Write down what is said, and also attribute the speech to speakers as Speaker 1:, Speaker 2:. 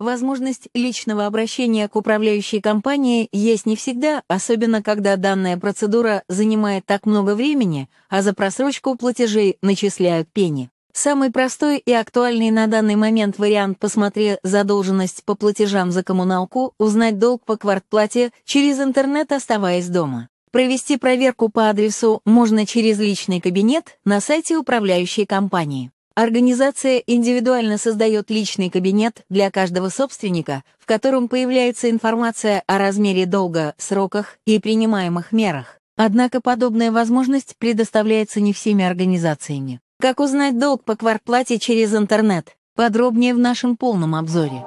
Speaker 1: Возможность личного обращения к управляющей компании есть не всегда, особенно когда данная процедура занимает так много времени, а за просрочку платежей начисляют пени. Самый простой и актуальный на данный момент вариант «посмотри задолженность по платежам за коммуналку», узнать долг по квартплате через интернет, оставаясь дома. Провести проверку по адресу можно через личный кабинет на сайте управляющей компании. Организация индивидуально создает личный кабинет для каждого собственника, в котором появляется информация о размере долга, сроках и принимаемых мерах. Однако подобная возможность предоставляется не всеми организациями. Как узнать долг по квартплате через интернет? Подробнее в нашем полном обзоре.